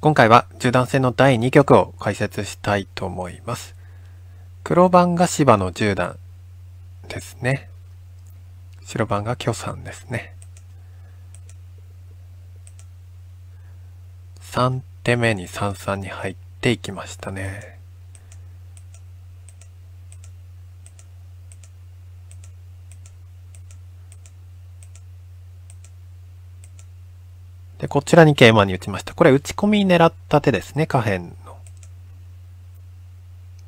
今回は中弾戦の第2局を解説したいと思います。黒番が芝の1弾。段ですね。白番が巨んですね。3手目に三々に入っていきましたね。で、こちらに桂馬に打ちました。これ打ち込み狙った手ですね、下辺の。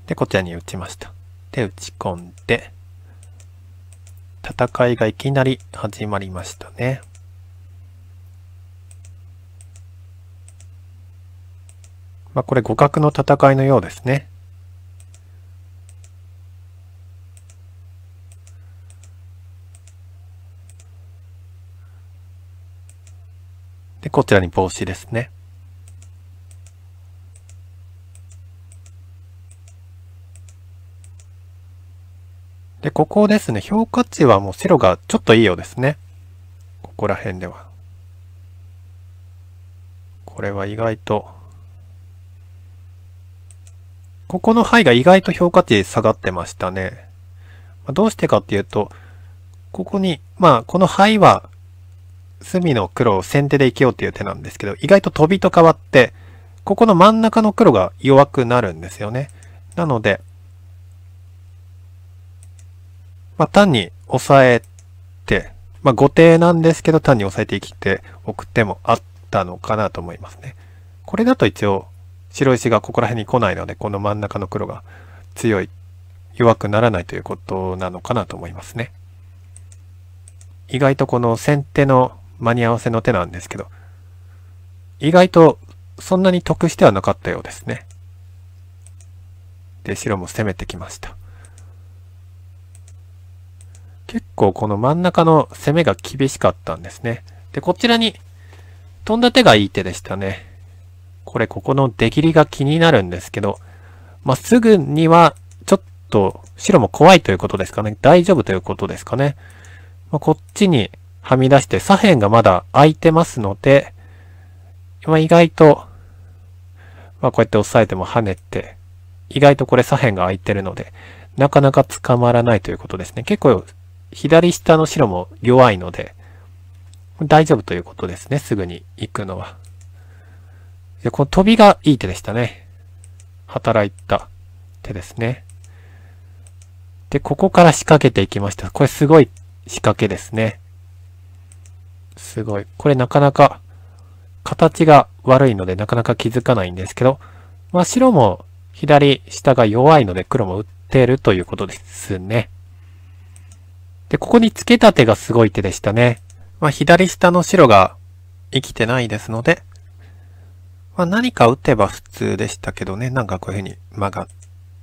で、こちらに打ちました。で、打ち込んで、戦いがいきなり始まりましたね。まあ、これ互角の戦いのようですね。で、こちらに帽子ですね。で、ここですね、評価値はもう白がちょっといいようですね。ここら辺では。これは意外と、ここの範囲が意外と評価値下がってましたね。どうしてかっていうと、ここに、まあ、この範囲は隅の黒を先手で生きようっていう手なんですけど、意外とトビと変わって、ここの真ん中の黒が弱くなるんですよね。なので、まあ、単に押さえて、まあ、後手なんですけど、単に押さえて生きておく手もあったのかなと思いますね。これだと一応、白石がここら辺に来ないので、この真ん中の黒が強い、弱くならないということなのかなと思いますね。意外とこの先手の間に合わせの手なんですけど、意外とそんなに得してはなかったようですね。で、白も攻めてきました。結構この真ん中の攻めが厳しかったんですね。で、こちらに飛んだ手がいい手でしたね。これ、ここの出切りが気になるんですけど、まあ、すぐには、ちょっと、白も怖いということですかね。大丈夫ということですかね。まあ、こっちにはみ出して左辺がまだ空いてますので、まあ、意外と、まあ、こうやって押さえても跳ねて、意外とこれ左辺が空いてるので、なかなか捕まらないということですね。結構、左下の白も弱いので、大丈夫ということですね。すぐに行くのは。で、この飛びがいい手でしたね。働いた手ですね。で、ここから仕掛けていきました。これすごい仕掛けですね。すごい。これなかなか形が悪いのでなかなか気づかないんですけど、まあ白も左下が弱いので黒も打ってるということですね。で、ここに付けた手がすごい手でしたね。まあ左下の白が生きてないですので、まあ何か打てば普通でしたけどね、なんかこういう風に曲がっ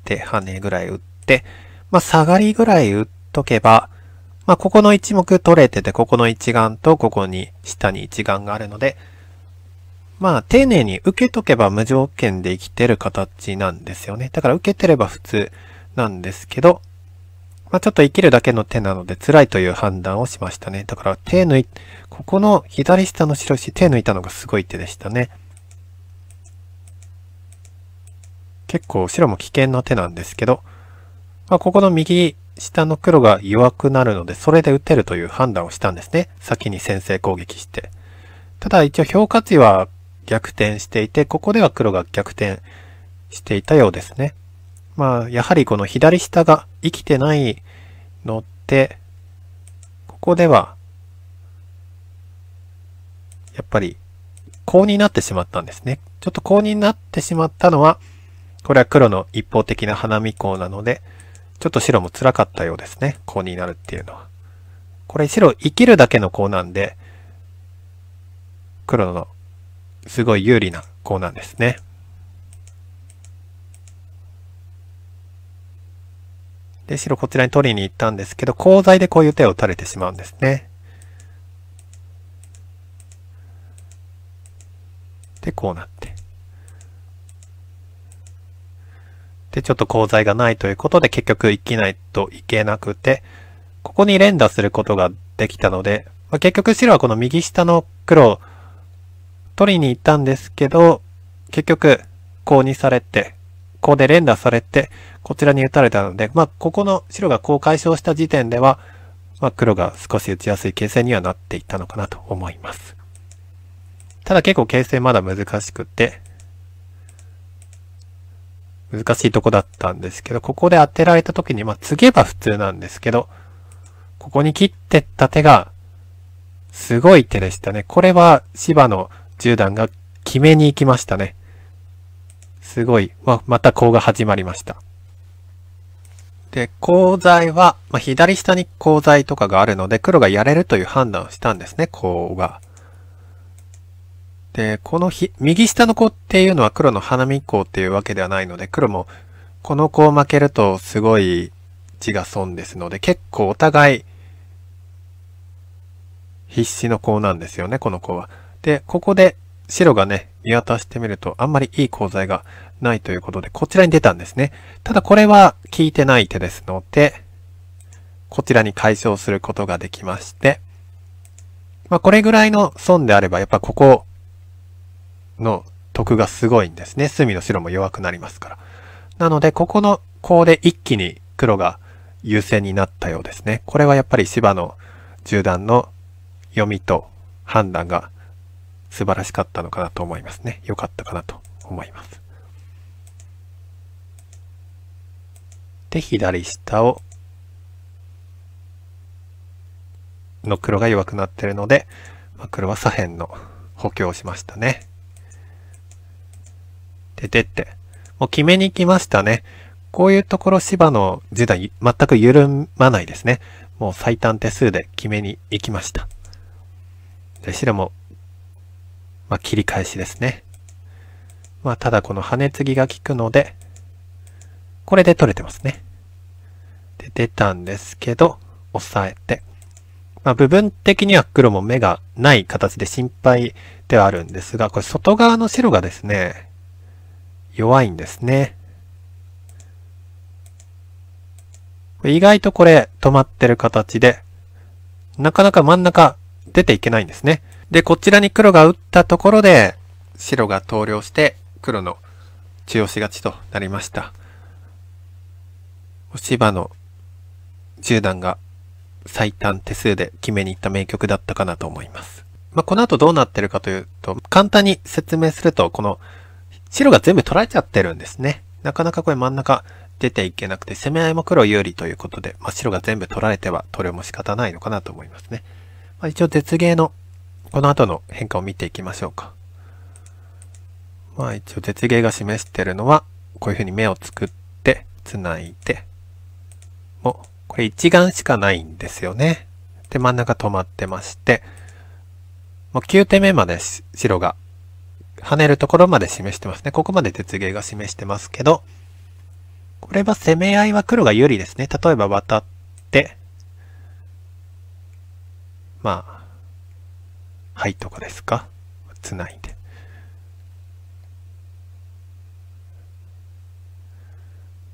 て、跳ねぐらい打って、まあ下がりぐらい打っとけば、まあ、ここの1目取れてて、ここの一眼とここに下に一眼があるので、まあ、丁寧に受けとけば無条件で生きてる形なんですよね。だから受けてれば普通なんですけど、まあ、ちょっと生きるだけの手なので辛いという判断をしましたね。だから手抜い、ここの左下の白石手抜いたのがすごい手でしたね。結構白も危険な手なんですけど、まあ、ここの右下の黒が弱くなるので、それで打てるという判断をしたんですね。先に先制攻撃して。ただ一応評価値は逆転していて、ここでは黒が逆転していたようですね。まあ、やはりこの左下が生きてないので、ここでは、やっぱり、コウになってしまったんですね。ちょっとコウになってしまったのは、これは黒の一方的な花見コウなので、ちょっと白も辛かったようですね。コウになるっていうのは。これ白生きるだけのコウなんで、黒のすごい有利なコウなんですね。で、白こちらに取りに行ったんですけど、コウ材でこういう手を打たれてしまうんですね。で、こうなって。で、ちょっと鋼材がないということで、結局生きないといけなくて、ここに連打することができたので、まあ、結局白はこの右下の黒を取りに行ったんですけど、結局、コウにされて、ここで連打されて、こちらに打たれたので、まあ、ここの白がこう解消した時点では、まあ、黒が少し打ちやすい形勢にはなっていたのかなと思います。ただ結構形勢まだ難しくて、難しいとこだったんですけど、ここで当てられた時に、まあ、継げば普通なんですけど、ここに切ってった手が、すごい手でしたね。これは芝の10段が決めに行きましたね。すごい。ま、またコウが始まりました。で、コウ材は、まあ、左下にコウ材とかがあるので、黒がやれるという判断をしたんですね、コウが。で、このひ、右下の子っていうのは黒の花見子っていうわけではないので、黒もこの子を負けるとすごい地が損ですので、結構お互い必死の子なんですよね、この子は。で、ここで白がね、見渡してみるとあんまりいい鋼材がないということで、こちらに出たんですね。ただこれは効いてない手ですので、こちらに解消することができまして、まあこれぐらいの損であれば、やっぱここの得がすごいんですね。隅の白も弱くなりますから。なので、ここのコで一気に黒が優勢になったようですね。これはやっぱり芝の銃弾の読みと判断が素晴らしかったのかなと思いますね。良かったかなと思います。で、左下を、の黒が弱くなってるので、まあ、黒は左辺の補強をしましたね。出てって。もう決めに来ましたね。こういうところ芝の時代全く緩まないですね。もう最短手数で決めに行きました。で、白も、まあ、切り返しですね。まあ、ただこの羽継ぎが効くので、これで取れてますね。で、出たんですけど、押さえて。まあ、部分的には黒も目がない形で心配ではあるんですが、これ外側の白がですね、弱いんですね。意外とこれ止まってる形で、なかなか真ん中出ていけないんですね。で、こちらに黒が打ったところで、白が投了して黒の中押し勝ちとなりました。芝の10段が最短手数で決めに行った名曲だったかなと思います。まあ、この後どうなってるかというと、簡単に説明すると、この白が全部取られちゃってるんですね。なかなかこれ真ん中出ていけなくて、攻め合いも黒有利ということで、まあ、白が全部取られては取れも仕方ないのかなと思いますね。まあ、一応絶芸のこの後の変化を見ていきましょうか。まあ一応絶芸が示してるのは、こういうふうに目を作って、繋いで、もう、これ一眼しかないんですよね。で、真ん中止まってまして、もう9手目まで白が跳ねるところまで示してますね。ここまで鉄芸が示してますけど、これは攻め合いは黒が有利ですね。例えば渡って、まあ、はいとこですか。ないで。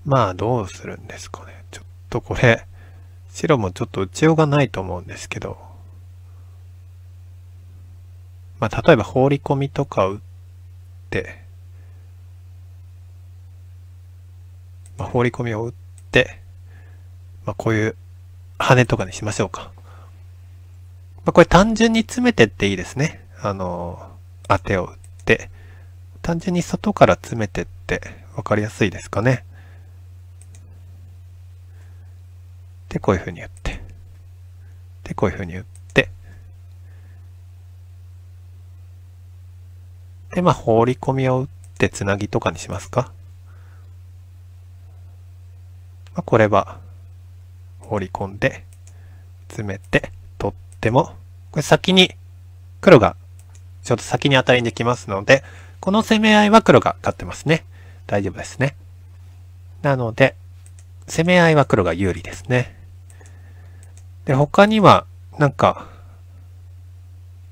まあ、どうするんですかね。ちょっとこれ、白もちょっと打ちようがないと思うんですけど、まあ、例えば放り込みとか打って、、まあ、放り込みを打って、まあ、こういう羽とかにしましょうか。まあ、これ単純に詰めてっていいですね。あの当てを打って。単純に外から詰めてって分かりやすいですかね。で、こういう風に打って。で、こういう風に打って。で、まあ、放り込みを打ってつなぎとかにしますか。まあ、これは、放り込んで、詰めて、取っても、これ先に、黒が、ちょっと先に当たりにできますので、この攻め合いは黒が勝ってますね。大丈夫ですね。なので、攻め合いは黒が有利ですね。で、他には、なんか、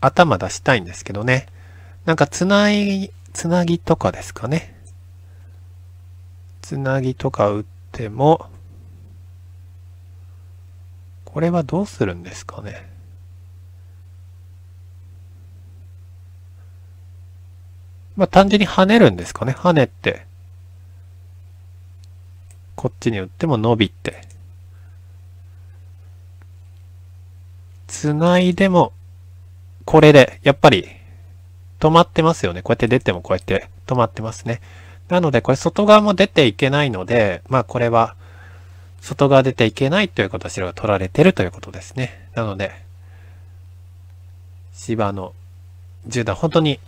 頭出したいんですけどね。なんかつないつなぎとかですかねつなぎとか打ってもこれはどうするんですかねまあ単純に跳ねるんですかね跳ねてこっちに打っても伸びてつないでもこれでやっぱり止まってますよね。こうやって出てもこうやって止まってますね。なので、これ外側も出ていけないので、まあこれは外側出ていけないということは白が取られてるということですね。なので、芝の10段、本当に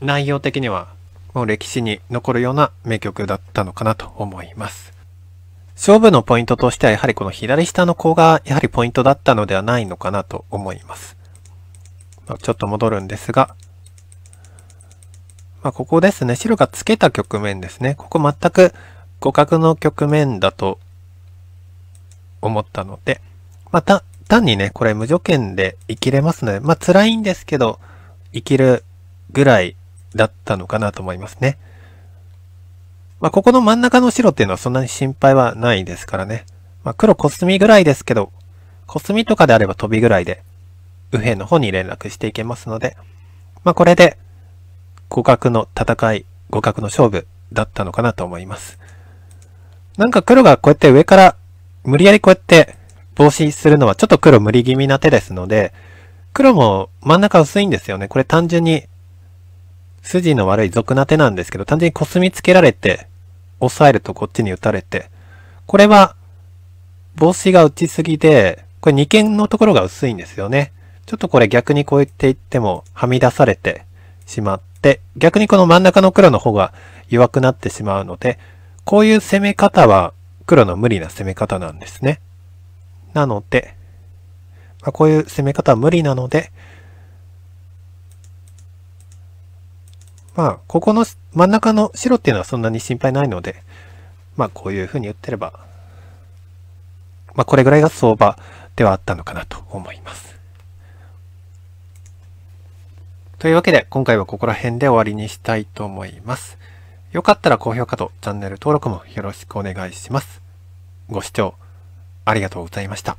内容的にはもう歴史に残るような名曲だったのかなと思います。勝負のポイントとしてはやはりこの左下の子がやはりポイントだったのではないのかなと思います。ちょっと戻るんですが、まあ、ここですね。白がつけた局面ですね。ここ全く互角の局面だと思ったので、また、単にね、これ無条件で生きれますので、まあ辛いんですけど、生きるぐらいだったのかなと思いますね。まあここの真ん中の白っていうのはそんなに心配はないですからね。まあ黒コスミぐらいですけど、コスミとかであれば飛びぐらいで、右辺の方に連絡していけますので、まあこれで互角の戦い、互角の勝負だったのかなと思います。なんか黒がこうやって上から無理やりこうやって防止するのはちょっと黒無理気味な手ですので、黒も真ん中薄いんですよね。これ単純に筋の悪い俗な手なんですけど、単純にコスミつけられて、押さえるとこっちに打たれて、これは帽子が打ちすぎで、これ二間のところが薄いんですよね。ちょっとこれ逆にこう言っていってもはみ出されて、しまって、逆にこの真ん中の黒の方が弱くなってしまうので、こういう攻め方は黒の無理な攻め方なんですね。なので、まあ、こういう攻め方は無理なので、まあ、ここの真ん中の白っていうのはそんなに心配ないので、まあ、こういうふうに打ってれば、まあ、これぐらいが相場ではあったのかなと思います。というわけで、今回はここら辺で終わりにしたいと思います。よかったら高評価とチャンネル登録もよろしくお願いします。ご視聴ありがとうございました。